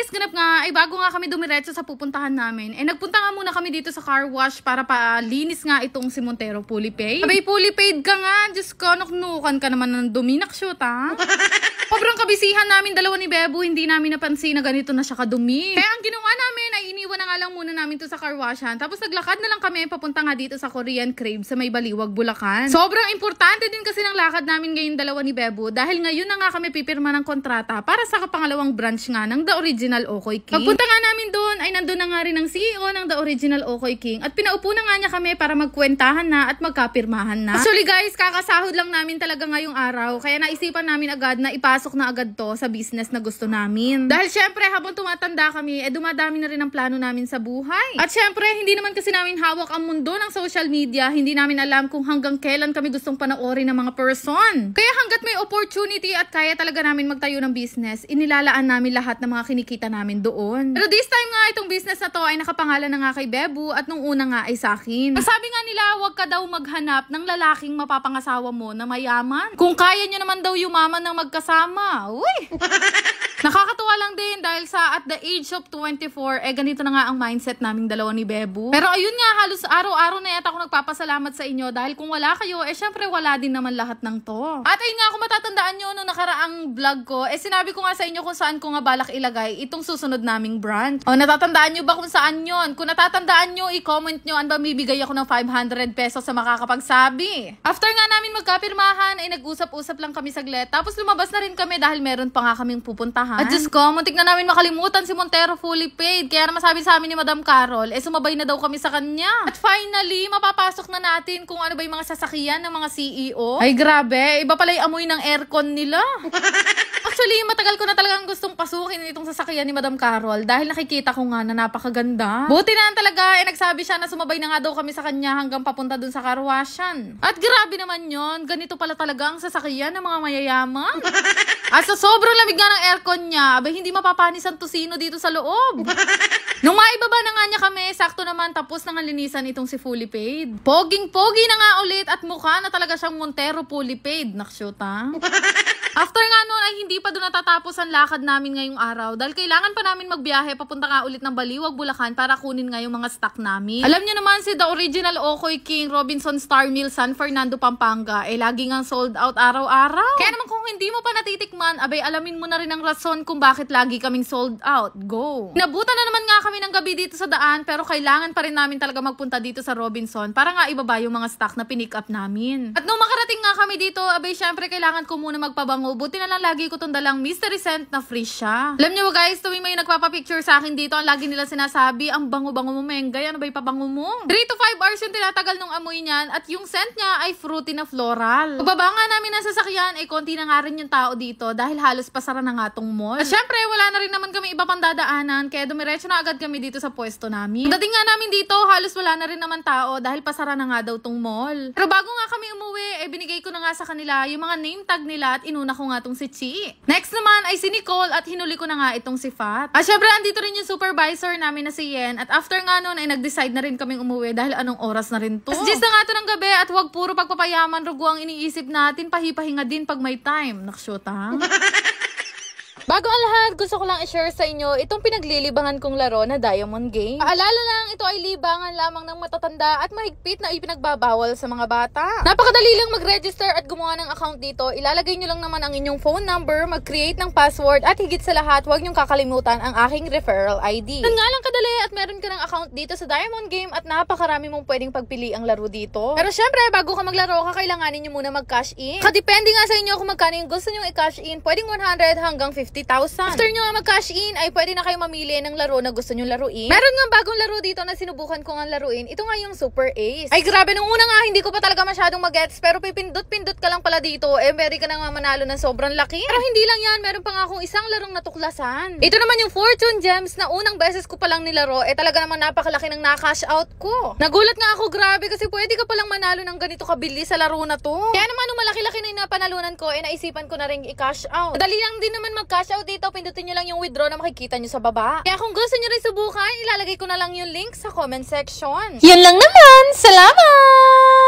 Anyways, ganap nga, ay bago nga kami dumiretso sa pupuntahan namin, eh nagpunta nga muna kami dito sa car wash para palinis nga itong si Montero fully paid. Abay, fully ka nga. Diyos ko, nuknukan ka naman ng Dominic shoot, ha? Ah. Sobrang kabisihan namin dalawa ni Bebo, hindi namin napansin na ganito na siya kadumi. Kaya ang ginawa namin ay iniwan na nga lang muna namin to sa car washan. Tapos naglakad na lang kami papunta nga dito sa Korean Crave sa may Baliwag, Bulacan. Sobrang importante din kasi ng lakad namin ngayon dalawa ni Bebo dahil ngayon na nga kami pipirma ng kontrata para sa kapangalawang branch nga ng The Original Okoy King. Pagpunta nga namin doon ay nandun na nga rin ang CEO ng The Original Okoy King at pinaupo na nga niya kami para magkwentahan na at magkapirmahan na. Actually guys, kakasahod lang namin talaga ngayong araw kaya naisipan namin agad na ipas papasok na agad to sa business na gusto namin. Dahil syempre, habang tumatanda kami, eh dumadami na rin ang plano namin sa buhay. At syempre, hindi naman kasi namin hawak ang mundo ng social media. Hindi namin alam kung hanggang kailan kami gustong panoorin ng mga person. Kaya hanggat may opportunity at kaya talaga namin magtayo ng business, inilalaan namin lahat ng mga kinikita namin doon. Pero this time nga, itong business na to ay nakapangalan na nga kay Bebu at nung una nga ay sa akin. Ang sabi nga nila wag ka daw maghanap ng lalaking mapapangasawa mo na mayaman. Kung kaya niya naman daw yumaman ng magkasama. Uy! dahil sa at the age of 24, eh ganito na nga ang mindset naming dalawa ni Bebu. Pero ayun nga, halos araw-araw na yata ako nagpapasalamat sa inyo dahil kung wala kayo, eh syempre wala din naman lahat ng to. At ayun nga, kung matatandaan nyo nung nakaraang vlog ko, eh sinabi ko nga sa inyo kung saan ko nga balak ilagay itong susunod naming brand. O natatandaan nyo ba kung saan yon? Kung natatandaan nyo, i-comment nyo, ano ba bibigay ako ng 500 pesos sa makakapagsabi. After nga namin magkapirmahan, ay eh, nag-usap-usap lang kami saglit. Tapos lumabas na rin kami dahil meron pa nga kaming pupuntahan. At Diyos ko, muntik na namin makalimutan si Montero fully paid. Kaya naman sabi sa amin ni Madam Carol, eh sumabay na daw kami sa kanya. At finally, mapapasok na natin kung ano ba yung mga sasakyan ng mga CEO. Ay grabe, iba pala yung amoy ng aircon nila. Actually, matagal ko na talagang gustong pasukin itong sasakyan ni Madam Carol dahil nakikita ko nga na napakaganda. Buti na talaga, eh nagsabi siya na sumabay na nga daw kami sa kanya hanggang papunta dun sa karwasyan. At grabe naman yon, ganito pala talaga ang sasakyan ng mga mayayaman. At sa sobrang lamig nga ng aircon niya, abay hindi mapapanis ang tusino dito sa loob. Nung maibaba na nga niya kami, sakto naman tapos nang linisan itong si fully paid. Poging-pogi na nga ulit at mukha na talaga siyang Montero fully paid. Nakshoot ha? After nga ay hindi pa doon natatapos ang lakad namin ngayong araw dahil kailangan pa namin magbiyahe papunta nga ulit ng Baliwag, Bulacan para kunin nga yung mga stock namin. Alam niyo naman si The Original Okoy King, Robinson Star Mill, San Fernando, Pampanga, eh lagi nga sold out araw-araw. Kaya naman kung hindi mo pa natitikman, abay alamin mo na rin ang rason kung bakit lagi kaming sold out. Go! Nabutan na naman nga kami ng gabi dito sa daan, pero kailangan pa rin namin talaga magpunta dito sa Robinson para nga ibaba yung mga stock na pinick up namin. At nung makarating nga kami dito, abay syempre kailangan ko muna magpabango. Buti na lang lagi ko tong dalang mystery scent na free siya. Alam niyo guys, tuwing may nagpapapicture sa akin dito, ang lagi nila sinasabi, ang bango-bango mo, Mengay. Ano ba ipabango mo? 3 to 5 hours yung tinatagal nung amoy niyan at yung scent niya ay fruity na floral. Pababa nga namin ng sasakyan, eh konti na nga rin yung tao dito dahil halos pasara na nga tong mall. At syempre, wala na rin naman kami iba pang dadaanan, kaya dumiretso na agad kami dito sa pwesto namin. Dating nga namin dito, halos wala na rin naman tao dahil pasara na nga daw tong mall. Pero bago nga kami umuwi, eh binigay ko na nga sa kanila yung mga name tag nila at inuna ko nga tong si Chi. Next naman ay si Nicole at hinuli ko na nga itong si Fat. At syempre, andito rin yung supervisor namin na si Yen at after nga noon ay nag-decide na rin kaming umuwi dahil anong oras na rin to. As na nga to ng gabi at wag puro pagpapayaman rugo ang iniisip natin, pahipahinga din pag may time time. Nakshota. Bago ang lahat, gusto ko lang i-share sa inyo itong pinaglilibangan kong laro na Diamond Game. Paalala lang, ito ay libangan lamang ng matatanda at mahigpit na ipinagbabawal sa mga bata. Napakadali lang mag-register at gumawa ng account dito. Ilalagay nyo lang naman ang inyong phone number, mag-create ng password at higit sa lahat, huwag nyong kakalimutan ang aking referral ID. Nang nga lang kadali at meron ka ng account dito sa Diamond Game at napakarami mong pwedeng pagpili ang laro dito. Pero syempre, bago ka maglaro, kakailanganin nyo muna mag-cash in. Kadepende nga sa inyo kung magkano yung gusto nyong i-cash in, pwedeng 100 hanggang 50 30,000. After nyo mag-cash in, ay pwede na kayo mamili ng laro na gusto nyo laruin. Meron nga bagong laro dito na sinubukan ko nga laruin. Ito nga yung Super Ace. Ay grabe, nung una nga hindi ko pa talaga masyadong magets pero pipindot-pindot ka lang pala dito. Eh, pwede ka nang mamanalo ng sobrang laki. Pero hindi lang yan, meron pa nga akong isang larong natuklasan. Ito naman yung Fortune Gems na unang beses ko pa lang nilaro. Eh talaga naman napakalaki ng na-cash out ko. Nagulat nga ako, grabe kasi pwede ka palang manalo ng ganito kabilis sa laro na to. Kaya naman nung malaki-laki na yung napanalunan ko, eh naisipan ko na rin i-cash out. Madali lang din naman mag-cash out dito, pindutin nyo lang yung withdraw na makikita nyo sa baba. Kaya kung gusto nyo rin subukan, ilalagay ko na lang yung link sa comment section. Yun lang naman! Salamat!